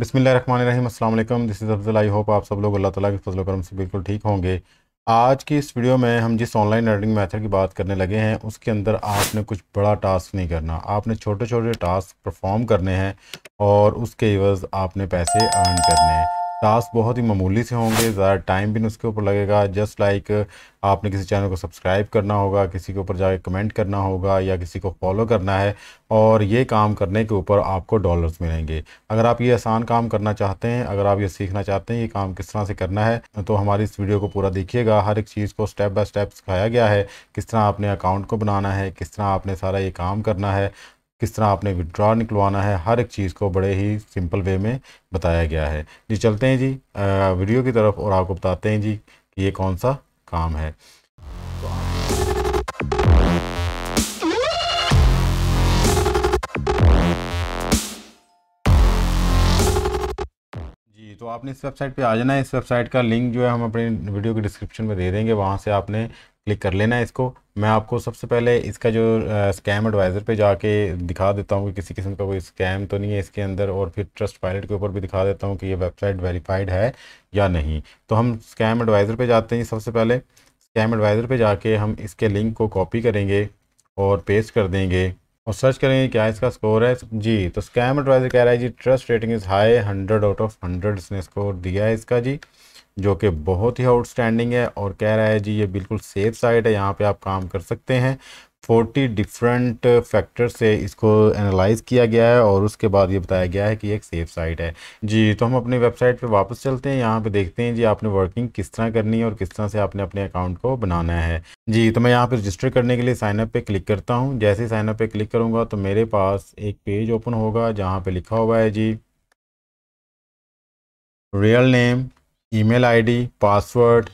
अस्सलाम वालेकुम this is Afzal I hope आप सब लोग अल्लाह ताला के फजल करम से बिल्कुल ठीक होंगे आज की इस वीडियो में हम जिस ऑनलाइन अर्निंग मेथड की बात करने लगे हैं उसके अंदर आपने कुछ बड़ा टास्क नहीं करना आपने छोटे छोटे टास्क परफॉर्म करने हैं और उसके एवज़ आपने पैसे अर्न करने हैं टास्क बहुत ही मामूली से होंगे ज़्यादा टाइम भी उसके ऊपर लगेगा जस्ट लाइक आपने किसी चैनल को सब्सक्राइब करना होगा किसी के ऊपर जाके कमेंट करना होगा या किसी को फॉलो करना है और ये काम करने के ऊपर आपको डॉलर्स मिलेंगे अगर आप ये आसान काम करना चाहते हैं अगर आप ये सीखना चाहते हैं ये काम किस तरह से करना है तो हमारी इस वीडियो को पूरा देखिएगा हर एक चीज़ को स्टेप बाय स्टेप सिखाया गया है किस तरह आपने अकाउंट को बनाना है किस तरह आपने सारा ये काम करना है किस तरह आपने विड्रॉ निकलवाना है हर एक चीज़ को बड़े ही सिंपल वे में बताया गया है जी चलते हैं जी वीडियो की तरफ और आपको बताते हैं जी कि ये कौन सा काम है तो आपने इस वेबसाइट पे आ जाना है इस वेबसाइट का लिंक जो है हम अपने वीडियो के डिस्क्रिप्शन में दे देंगे वहाँ से आपने क्लिक कर लेना है इसको मैं आपको सबसे पहले इसका जो स्कैम एडवाइज़र पे जाके दिखा देता हूँ कि किसी किस्म का कोई स्कैम तो नहीं है इसके अंदर और फिर ट्रस्ट पायलट के ऊपर भी दिखा देता हूँ कि ये वेबसाइट वेरीफाइड है या नहीं तो हम स्कैम एडवाइज़र पे जाते हैं सबसे पहले स्कैम एडवाइज़र पे जाके हम इसके लिंक को कॉपी करेंगे और पेस्ट कर देंगे और सर्च करेंगे क्या इसका स्कोर है जी तो स्कैम एडवाइजर कह रहा है जी trust rating is high hundred out of hundred ने स्कोर दिया है इसका जी जो कि बहुत ही आउटस्टैंडिंग है और कह रहा है जी ये बिल्कुल सेफ साइट है यहाँ पे आप काम कर सकते हैं फोर्टी डिफरेंट फैक्टर से इसको एनालाइज किया गया है और उसके बाद ये बताया गया है कि एक सेफ साइट है जी तो हम अपनी वेबसाइट पे वापस चलते हैं यहाँ पे देखते हैं जी आपने वर्किंग किस तरह करनी है और किस तरह से आपने अपने अकाउंट को बनाना है जी तो मैं यहाँ पे रजिस्टर करने के लिए साइनअप पे क्लिक करता हूँ जैसे ही साइनअप पे क्लिक करूँगा तो मेरे पास एक पेज ओपन होगा जहाँ पर लिखा हुआ है जी real name email ID password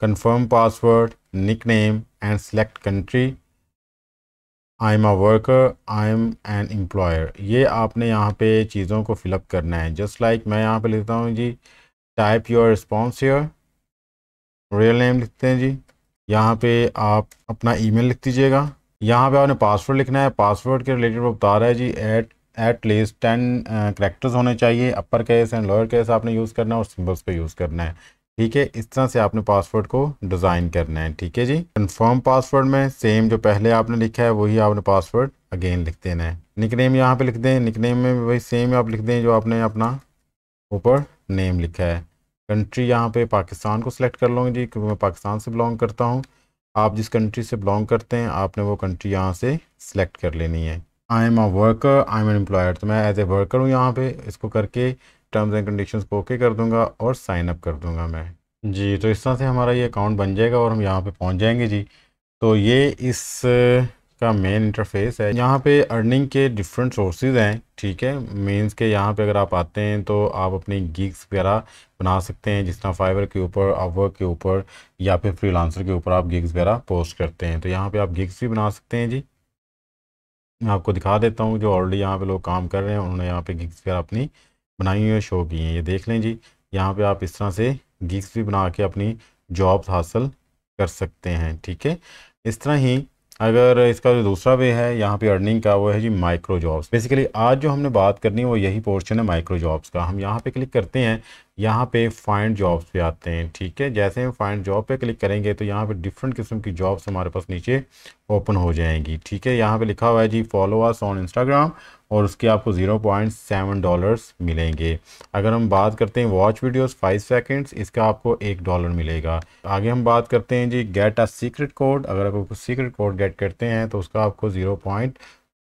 confirm password nickname and select country I am a worker I am an employer ये आपने यहाँ पे चीज़ों को फिलअप करना है जस्ट लाइक like मैं यहाँ पे लिखता हूँ जी type your response your real name लिखते हैं जी यहाँ पे आप अपना ईमेल लिख दीजिएगा यहाँ पे आपने पासवर्ड लिखना है पासवर्ड के रिलेटेड वो बता रहा है जी at at least ten characters होने चाहिए upper case and lower case आपने यूज़ करना है और सिम्बल्स को यूज़ करना है ठीक है इस तरह से आपने पासवर्ड को डिज़ाइन करना है ठीक है जी कंफर्म पासवर्ड में सेम जो पहले आपने लिखा है वही आपने पासवर्ड अगेन लिख देना है निकनेम यहाँ पे लिख दें निकनेम में वही सेम आप लिख दें जो आपने अपना ऊपर नेम लिखा है कंट्री यहाँ पे पाकिस्तान को सिलेक्ट कर लूँगी जी क्योंकि मैं पाकिस्तान से बिलोंग करता हूँ आप जिस कंट्री से बिलोंग करते हैं आपने वो कंट्री यहाँ से सिलेक्ट कर लेनी है I am a worker I am an employer तो मैं एज ए वर्कर हूँ यहाँ पे इसको करके टर्म्स एंड कंडीशंस को ओके कर दूंगा और साइन अप कर दूंगा मैं जी तो इस तरह से हमारा ये अकाउंट बन जाएगा और हम यहाँ पे पहुँच जाएंगे जी तो ये इस का मेन इंटरफेस है यहाँ पे अर्निंग के डिफरेंट सोर्सेज हैं ठीक है मींस के यहाँ पे अगर आप आते हैं तो आप अपनी गिग्स वगैरह बना सकते हैं जिस तरह फाइवर के ऊपर अवर के ऊपर या फिर फ्रीलांसर के ऊपर आप गिग्स वगैरह पोस्ट करते हैं तो यहाँ पे आप गिग्स भी बना सकते हैं जी मैं आपको दिखा देता हूँ जो ऑलरेडी यहाँ पे लोग काम कर रहे हैं उन्होंने यहाँ पे गिग्स वगैरह अपनी बनाई हुई शो की हैं ये देख लें जी यहाँ पे आप इस तरह से गिग्स भी बना के अपनी जॉब्स हासिल कर सकते हैं ठीक है इस तरह ही अगर इसका जो दूसरा वे है यहाँ पे अर्निंग का वो है जी माइक्रो जॉब्स बेसिकली आज जो हमने बात करनी है वो यही पोर्शन है माइक्रो जॉब्स का हम यहाँ पे क्लिक करते हैं यहाँ पे फाइंड जॉब्स पे आते हैं ठीक है जैसे हम फाइंड जॉब पे क्लिक करेंगे तो यहाँ पे डिफरेंट किस्म की जॉब्स हमारे पास नीचे ओपन हो जाएंगी ठीक है यहाँ पे लिखा हुआ है जी फॉलोअर्स ऑन इंस्टाग्राम और उसके आपको ज़ीरो पॉइंट सेवन डॉलर्स मिलेंगे अगर हम बात करते हैं वॉच वीडियोस फाइव सेकंड्स इसका आपको एक डॉलर मिलेगा आगे हम बात करते हैं जी गेट अ सीक्रेट कोड अगर आप सीक्रेट कोड गेट करते हैं तो उसका आपको ज़ीरो पॉइंट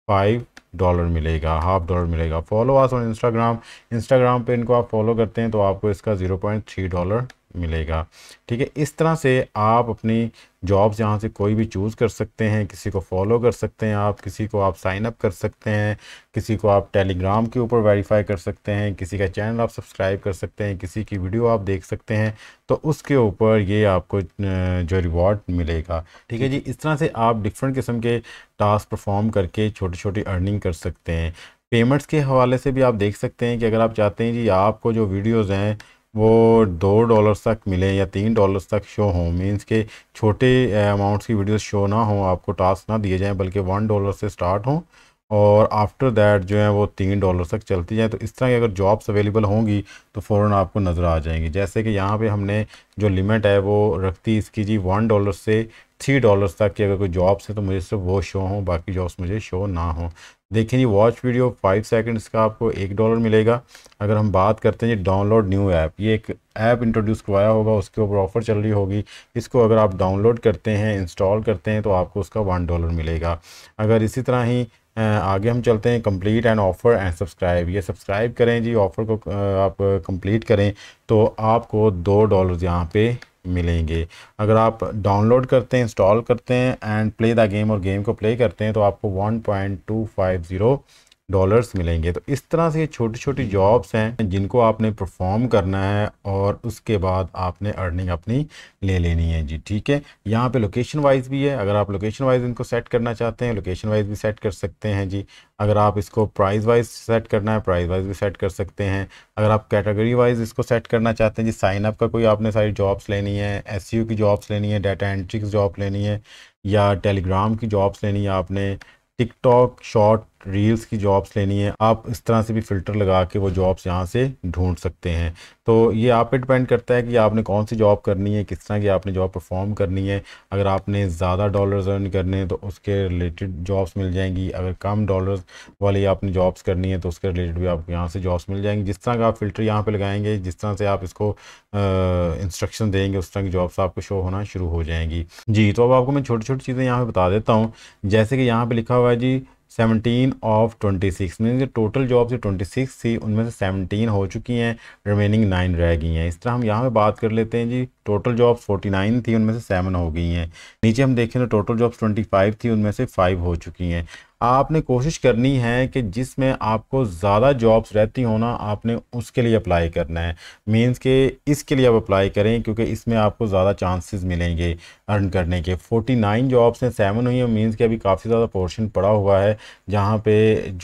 फाइव डॉलर मिलेगा हाफ डॉलर मिलेगा follow us on Instagram Instagram पे इनको आप फॉलो करते हैं तो आपको इसका ज़ीरो पॉइंट थ्री डॉलर मिलेगा ठीक है इस तरह से आप अपनी जॉब्स यहाँ से कोई भी चूज़ कर सकते हैं किसी को फॉलो कर सकते हैं आप किसी को आप साइन अप कर सकते हैं किसी को आप टेलीग्राम के ऊपर वेरीफाई कर सकते हैं किसी का चैनल आप सब्सक्राइब कर सकते हैं किसी की वीडियो आप देख सकते हैं तो उसके ऊपर ये आपको जो रिवॉर्ड मिलेगा ठीक है जी इस तरह से आप डिफरेंट किस्म के टास्क परफॉर्म करके छोटी छोटी अर्निंग कर सकते हैं पेमेंट्स के हवाले से भी आप देख सकते हैं कि अगर आप चाहते हैं जी आपको जो वीडियोज़ हैं वो दो डॉलर तक मिले या तीन डॉलर तक शो हों मींस के छोटे अमाउंट्स की वीडियोस शो ना हो आपको टास्क ना दिए जाएं बल्कि वन डॉलर से स्टार्ट हों और आफ्टर दैट जो है वो तीन डॉलर तक चलती जाएँ तो इस तरह की अगर जॉब्स अवेलेबल होंगी तो फ़ौर आपको नज़र आ जाएंगी जैसे कि यहाँ पे हमने जो लिमिट है वो रखती इसकी जी वन डॉलर से थ्री डॉलर्स तक की अगर कोई जॉब्स है तो मुझे सिर्फ वो शो हों बाकी जॉब्स मुझे शो ना हो देखें जी वॉच वीडियो फाइव सेकंड्स का आपको एक डॉलर मिलेगा अगर हम बात करते हैं जी डाउनलोड न्यू ऐप ये एक ऐप इंट्रोड्यूस करवाया होगा उसके ऊपर ऑफर चल रही होगी इसको अगर आप डाउनलोड करते हैं इंस्टॉल करते हैं तो आपको उसका वन डॉलर मिलेगा अगर इसी तरह ही आगे हम चलते हैं complete and offer and subscribe ये सब्सक्राइब करें जी ऑफ़र को आप कंप्लीट करें तो आपको दो डॉलर यहाँ पे मिलेंगे अगर आप डाउनलोड करते हैं इंस्टॉल करते हैं एंड प्ले द गेम और गेम को प्ले करते हैं तो आपको one point two five zero dollars मिलेंगे तो इस तरह से छोटी छोटी जॉब्स हैं जिनको आपने परफॉर्म करना है और उसके बाद आपने अर्निंग अपनी ले लेनी है जी ठीक है यहाँ पे लोकेशन वाइज भी है अगर आप लोकेशन वाइज इनको सेट करना चाहते हैं लोकेशन वाइज भी सेट कर सकते हैं जी अगर आप इसको प्राइस वाइज सेट करना है प्राइस वाइज भी सेट कर सकते हैं अगर आप कैटेगरी वाइज इसको सेट करना चाहते हैं जी साइन अप का कोई आपने सारी जॉब्स लेनी है एस e की जॉब्स लेनी है डाटा एंट्री की जॉब लेनी है या टेलीग्राम की जॉब्स लेनी है आपने टिकटॉक शॉर्ट रील्स की जॉब्स लेनी है आप इस तरह से भी फ़िल्टर लगा के वो जॉब्स यहाँ से ढूंढ सकते हैं तो ये आप पे डिपेंड करता है कि आपने कौन सी जॉब करनी है किस तरह की आपने जॉब परफॉर्म करनी है अगर आपने ज़्यादा डॉलर्स अर्न करने हैं तो उसके रिलेटेड जॉब्स मिल जाएंगी अगर कम डॉलर्स वाली आपने जॉब्स करनी है तो उसके रिलेटेड भी आपको यहाँ से जॉब्स मिल जाएंगी जिस तरह का आप फ़िल्टर यहाँ पर लगाएंगे जिस तरह से आप इसको इंस्ट्रक्शन देंगे उस तरह की जॉब्स आपको शो होना शुरू हो जाएंगी जी तो अब आपको मैं छोटी छोटी चीज़ें यहाँ पर बता देता हूँ जैसे कि यहाँ पर लिखा हुआ है जी seventeen of twenty six mean जो टोटल जॉब जो ट्वेंटी सिक्स थी उनमें से सेवनटीन हो चुकी हैं रिमेनिंग नाइन रह गई हैं इस तरह हम यहाँ पे बात कर लेते हैं जी टोटल फोर्टी 49 थी उनमें से सेवन हो गई हैं नीचे हम देखें तो टोटल जॉब्स 25 थी उनमें से फाइव हो चुकी हैं आपने कोशिश करनी है कि जिसमें आपको ज़्यादा जॉब्स रहती हो ना आपने उसके लिए अप्लाई करना है मींस के इसके लिए आप अप्लाई करें क्योंकि इसमें आपको ज़्यादा चांसेस मिलेंगे अर्न करने के 49 जॉब्स हैं सेवन हुई हैं मींस के अभी काफ़ी ज़्यादा पोर्शन पड़ा हुआ है जहाँ पे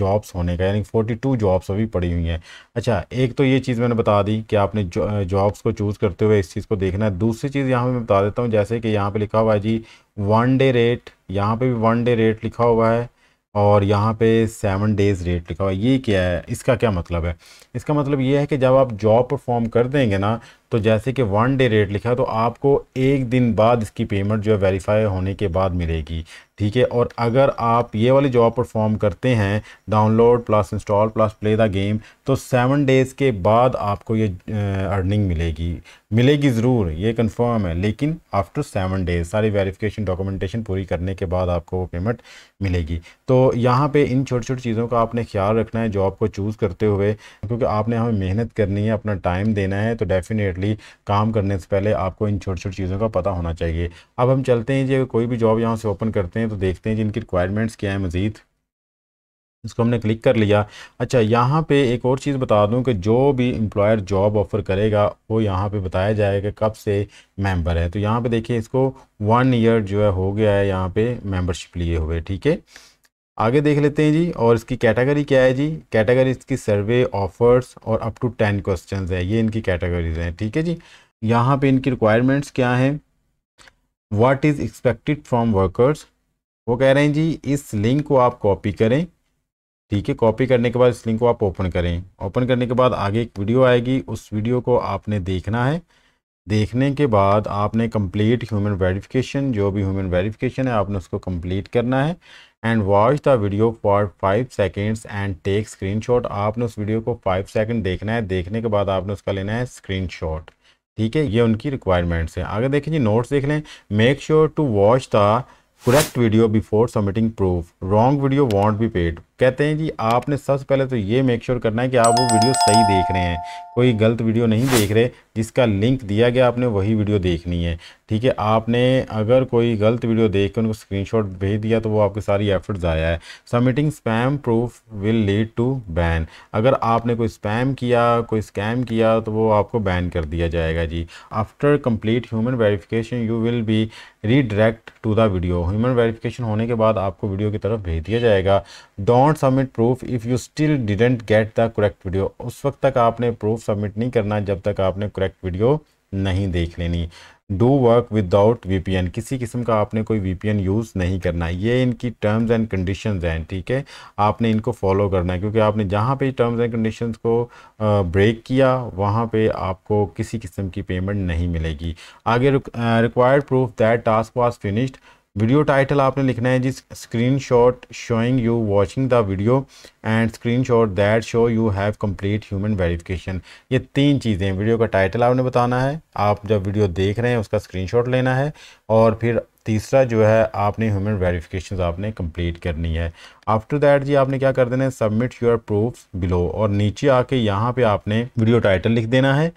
जॉब्स होने का यानी 42 जॉब्स अभी पड़ी हुई हैं अच्छा एक तो ये चीज़ मैंने बता दी कि आपने जॉब्स को चूज़ करते हुए इस चीज़ को देखना है दूसरी चीज़ यहाँ पे मैं बता देता हूँ जैसे कि यहाँ पे लिखा हुआ है जी वन डे रेट यहाँ पे भी वन डे रेट लिखा हुआ है और यहाँ पे सेवन डेज़ रेट लिखा हुआ है ये क्या है इसका क्या मतलब है इसका मतलब ये है कि जब आप जॉब परफॉर्म कर देंगे ना तो जैसे कि वन डे रेट लिखा तो आपको एक दिन बाद इसकी पेमेंट जो है वेरीफाई होने के बाद मिलेगी ठीक है और अगर आप ये वाली जॉब परफॉर्म करते हैं download plus install plus play the game तो सेवन डेज़ के बाद आपको ये अर्निंग मिलेगी मिलेगी ज़रूर ये कंफर्म है लेकिन आफ्टर सेवन डेज़ सारी वेरिफिकेशन डॉक्यूमेंटेशन पूरी करने के बाद आपको वो पेमेंट मिलेगी तो यहाँ पे इन छोटी छोटी चीज़ों का आपने ख्याल रखना है जॉब को चूज़ करते हुए क्योंकि आपने हमें मेहनत करनी है अपना टाइम देना है तो डेफ़िनेटली डेफिनेटली काम करने से पहले आपको इन छोटी छोटी चीज़ों का पता होना चाहिए अब हम चलते हैं जो कोई भी जॉब यहाँ से ओपन करते हैं तो देखते हैं जिनकी रिक्वायरमेंट्स क्या है मज़ीद इसको हमने क्लिक कर लिया अच्छा यहाँ पे एक और चीज़ बता दूँ कि जो भी एम्प्लॉयर जॉब ऑफ़र करेगा वो यहाँ पे बताया जाएगा कब से मेंबर है तो यहाँ पे देखिए इसको वन ईयर जो है हो गया है यहाँ पे मेंबरशिप लिए हुए ठीक है आगे देख लेते हैं जी और इसकी कैटेगरी क्या है जी कैटेगरी इसकी सर्वे ऑफर्स और अप टू टेन क्वेश्चन है ये इनकी कैटेगरीज हैं ठीक है जी यहाँ पे इनकी रिक्वायरमेंट्स क्या हैं what is expected from workers वो कह रहे हैं जी इस लिंक को आप कॉपी करें ठीक है कॉपी करने के बाद इस लिंक को आप ओपन करें ओपन करने के बाद आगे एक वीडियो आएगी उस वीडियो को आपने देखना है देखने के बाद आपने कंप्लीट ह्यूमन वेरिफिकेशन जो भी ह्यूमन वेरिफिकेशन है आपने उसको कंप्लीट करना है and watch the video for five seconds and take screenshot आपने उस वीडियो को फाइव सेकेंड देखना है देखने के बाद आपने उसका लेना है स्क्रीनशॉट ठीक है ये उनकी रिक्वायरमेंट्स हैं आगे देखें जी नोट्स देख लें make sure to watch the correct video before submitting proof wrong video won't be paid कहते हैं जी आपने सबसे पहले तो ये मेक श्योर करना है कि आप वो वीडियो सही देख रहे हैं कोई गलत वीडियो नहीं देख रहे जिसका लिंक दिया गया आपने वही वीडियो देखनी है ठीक है आपने अगर कोई गलत वीडियो देख के उनको स्क्रीनशॉट भेज दिया तो वो आपकी सारी एफर्ट ज़ाया है submitting spam proof will lead to ban अगर आपने कोई स्पैम किया कोई स्कैम किया तो वो आपको बैन कर दिया जाएगा जी after complete human verification you will be redirected to the video human verification होने के बाद आपको वीडियो की तरफ भेज दिया जाएगा don't not submit proof if you still didn't get the correct video उस वक्त तक आपने प्रूफ सबमिट नहीं करना जब तक आपने करेक्ट वीडियो नहीं देख लेनी डू वर्क विदाउट एन किसी किस्म का आपने कोई एन यूज़ नहीं करना ये इनकी टर्म्स एंड कंडीशन हैं ठीक है आपने इनको फॉलो करना है क्योंकि आपने जहाँ पे टर्म्स एंड कंडीशन को ब्रेक किया वहाँ पे आपको किसी किस्म की पेमेंट नहीं मिलेगी आगे required proof that task was finished video title आपने लिखना है जिस screenshot showing you watching the video and screenshot that show you have complete human verification ये तीन चीज़ें वीडियो का टाइटल आपने बताना है आप जब वीडियो देख रहे हैं उसका स्क्रीन शॉट लेना है और फिर तीसरा जो है आपने ह्यूमन वेरिफिकेशन आपने कंप्लीट करनी है आफ्टर दैट जी आपने क्या कर देना है सबमिट योर प्रूफ बिलो और नीचे आके यहाँ पे आपने वीडियो टाइटल लिख देना है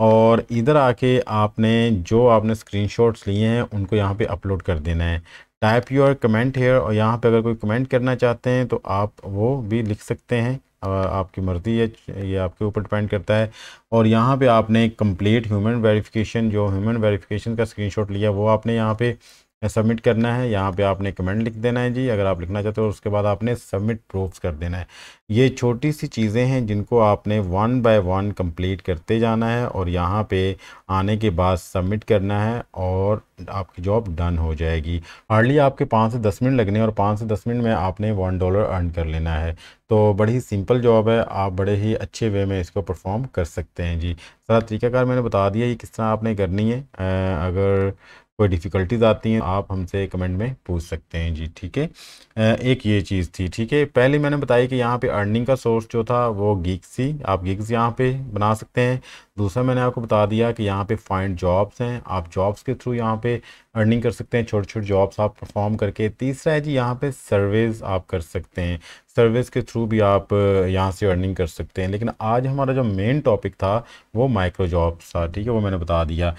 और इधर आके आपने जो आपने स्क्रीनशॉट्स लिए हैं उनको यहाँ पे अपलोड कर देना है टाइप योर कमेंट हेयर और यहाँ पे अगर कोई कमेंट करना चाहते हैं तो आप वो भी लिख सकते हैं आपकी मर्ज़ी है ये आपके ऊपर डिपेंड करता है और यहाँ पे आपने कंप्लीट ह्यूमन वेरिफिकेशन जो ह्यूमन वेरिफिकेशन का स्क्रीनशॉट लिया वो आपने यहाँ पे सबमिट करना है यहाँ पे आपने कमेंट लिख देना है जी अगर आप लिखना चाहते हो उसके बाद आपने सबमिट प्रूफ्स कर देना है ये छोटी सी चीज़ें हैं जिनको आपने वन बाय वन कंप्लीट करते जाना है और यहाँ पे आने के बाद सबमिट करना है और आपकी जॉब डन हो जाएगी हार्डली आपके पाँच से दस मिनट लगने और पाँच से दस मिनट में आपने वन डॉलर अर्न कर लेना है तो बड़ी सिंपल जॉब है आप बड़े ही अच्छे वे में इसको परफॉर्म कर सकते हैं जी सारा तरीकाकार मैंने बता दिया ये किस तरह आपने करनी है अगर कोई डिफ़िकल्टीज़ आती हैं आप हमसे कमेंट में पूछ सकते हैं जी ठीक है एक ये चीज़ थी ठीक है पहले मैंने बताया कि यहाँ पे अर्निंग का सोर्स जो था वो ही आप गिग्स यहाँ पे बना सकते हैं दूसरा मैंने आपको बता दिया कि यहाँ पे फाइंड जॉब्स हैं आप जॉब्स के थ्रू यहाँ पे अर्निंग कर सकते हैं छोटे छोटे जॉब्स आप परफॉर्म करके तीसरा है जी यहाँ पे सर्विस आप कर सकते हैं सर्विस के थ्रू भी आप यहाँ से अर्निंग कर सकते हैं लेकिन आज हमारा जो मेन टॉपिक था वो माइक्रो जॉब्स था ठीक है वो मैंने बता दिया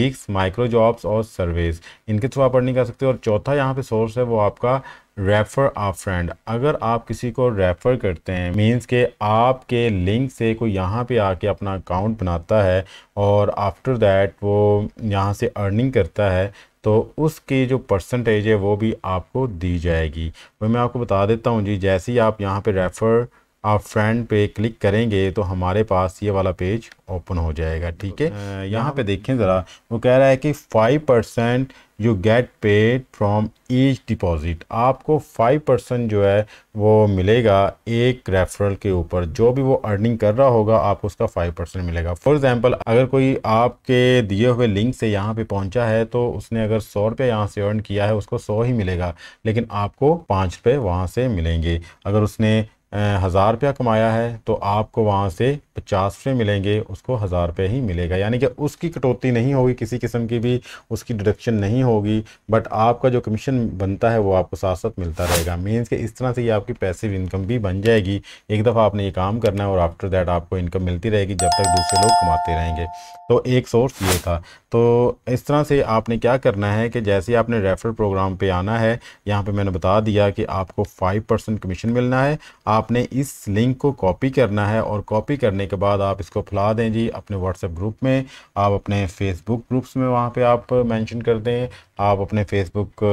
गिग्स माइक्रो जॉब्स और सर्विस इनके थ्रू आप अर्निंग कर सकते हैं और चौथा यहाँ पे सोर्स है वो आपका रेफ़र आ फ्रेंड अगर आप किसी को रेफ़र करते हैं मीन्स के आपके लिंक से कोई यहाँ पे आके अपना अकाउंट बनाता है और आफ्टर दैट वो यहाँ से अर्निंग करता है तो उसकी जो परसेंटेज है वो भी आपको दी जाएगी वो मैं आपको बता देता हूँ जी जैसे ही आप यहाँ पे रेफ़र आप फ्रेंड पे क्लिक करेंगे तो हमारे पास ये वाला पेज ओपन हो जाएगा ठीक है तो, यहाँ पे देखें ज़रा वो कह रहा है कि five percent you get paid from each deposit आपको फाइव परसेंट जो है वो मिलेगा एक रेफरल के ऊपर जो भी वो अर्निंग कर रहा होगा आपको उसका फाइव परसेंट मिलेगा फॉर एग्जांपल अगर कोई आपके दिए हुए लिंक से यहाँ पे पहुँचा है तो उसने अगर सौ रुपये यहाँ से अर्न किया है उसको सौ ही मिलेगा लेकिन आपको पाँच रुपये वहाँ से मिलेंगे अगर उसने हज़ार रुपया कमाया है तो आपको वहाँ से पचास रुपये मिलेंगे उसको हज़ार रुपये ही मिलेगा यानी कि उसकी कटौती नहीं होगी किसी किस्म की भी उसकी डिडक्शन नहीं होगी बट आपका जो कमीशन बनता है वो आपको साथ साथ मिलता रहेगा मीन्स कि इस तरह से ये आपकी पैसिव इनकम भी बन जाएगी एक दफ़ा आपने ये काम करना है और आफ्टर दैट आपको इनकम मिलती रहेगी जब तक दूसरे लोग कमाते रहेंगे तो एक सोर्स ये था तो इस तरह से आपने क्या करना है कि जैसे आपने रेफरल प्रोग्राम पर आना है यहाँ पर मैंने बता दिया कि आपको फाइव परसेंट कमीशन मिलना है आपने इस लिंक को कॉपी करना है और कॉपी करने के बाद आप इसको फैला दें जी अपने व्हाट्सएप ग्रुप में आप अपने फेसबुक ग्रुप्स में वहाँ पे आप मेंशन कर दें आप अपने फेसबुक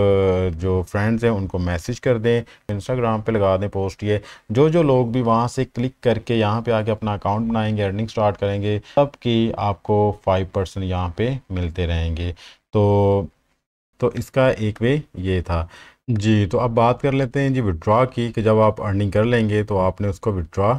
जो फ्रेंड्स हैं उनको मैसेज कर दें इंस्टाग्राम पे लगा दें पोस्ट ये जो जो लोग भी वहाँ से क्लिक करके यहाँ पे आके अपना अकाउंट बनाएंगे अर्निंग स्टार्ट करेंगे तब की आपको फाइव परसेंट यहाँ पर मिलते रहेंगे तो तो इसका एक वे ये था जी तो अब बात कर लेते हैं जी विड्रॉ की कि जब आप अर्निंग कर लेंगे तो आपने उसको विड्रॉ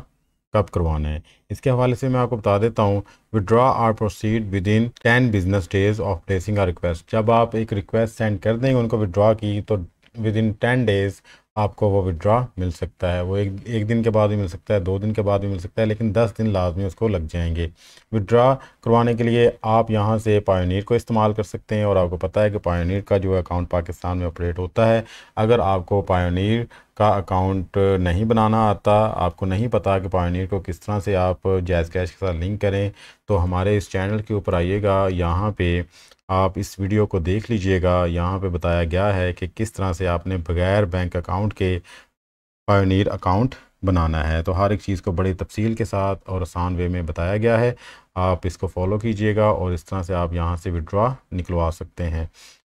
कब करवाना है इसके हवाले से मैं आपको बता देता हूँ withdraw are proceed within ten business days of placing our request जब आप एक रिक्वेस्ट सेंड कर देंगे उनको विड्रॉ की तो विद इन टेन डेज आपको वो विड्रा मिल सकता है वो एक एक दिन के बाद भी मिल सकता है दो दिन के बाद भी मिल सकता है लेकिन दस दिन लाजमी उसको लग जाएंगे विड्रा करवाने के लिए आप यहाँ से पायोनीर को इस्तेमाल कर सकते हैं और आपको पता है कि पायोनीर का जो अकाउंट पाकिस्तान में ऑपरेट होता है अगर आपको पायोनीर का अकाउंट नहीं बनाना आता आपको नहीं पता कि पायोनीर को किस तरह से आप जैज़ कैश के साथ लिंक करें तो हमारे इस चैनल के ऊपर आइएगा यहाँ पर आप इस वीडियो को देख लीजिएगा यहाँ पे बताया गया है कि किस तरह से आपने बग़ैर बैंक अकाउंट अकाउंट के पायोनियर अकाउंट बनाना है तो हर एक चीज़ को बड़ी तफसील के साथ और आसान वे में बताया गया है आप इसको फॉलो कीजिएगा और इस तरह से आप यहाँ से विड्रा निकलवा सकते हैं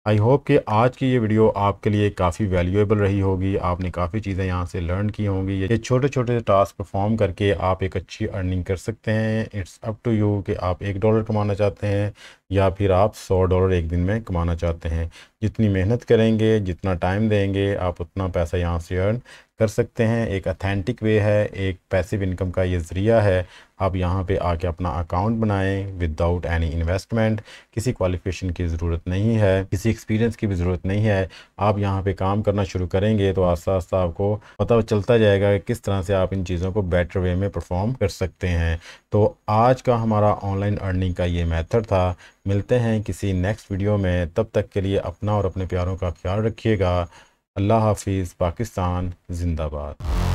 आई होप कि आज की ये वीडियो आपके लिए काफ़ी वैल्यूएबल रही होगी आपने काफ़ी चीज़ें यहाँ से लर्न की होंगी ये छोटे छोटे टास्क परफॉर्म करके आप एक अच्छी अर्निंग कर सकते हैं इट्स अप टू यू कि आप एक डॉलर कमाना चाहते हैं या फिर आप सौ डॉलर एक दिन में कमाना चाहते हैं जितनी मेहनत करेंगे जितना टाइम देंगे आप उतना पैसा यहाँ से अर्न कर सकते हैं एक अथेंटिक वे है एक पैसिव इनकम का ये ज़रिया है आप यहाँ पे आके अपना अकाउंट बनाएं विदाउट एनी इन्वेस्टमेंट किसी क्वालिफिकेशन की ज़रूरत नहीं है किसी एक्सपीरियंस की भी ज़रूरत नहीं है आप यहाँ पे काम करना शुरू करेंगे तो आस्ता आस्ता आपको पता चलता जाएगा कि किस तरह से आप इन चीज़ों को बेटर वे में परफॉर्म कर सकते हैं तो आज का हमारा ऑनलाइन अर्निंग का ये मैथड था मिलते हैं किसी नेक्स्ट वीडियो में तब तक के लिए अपना और अपने प्यारों का ख्याल रखिएगा अल्लाह हाफिज़ पाकिस्तान ज़िंदाबाद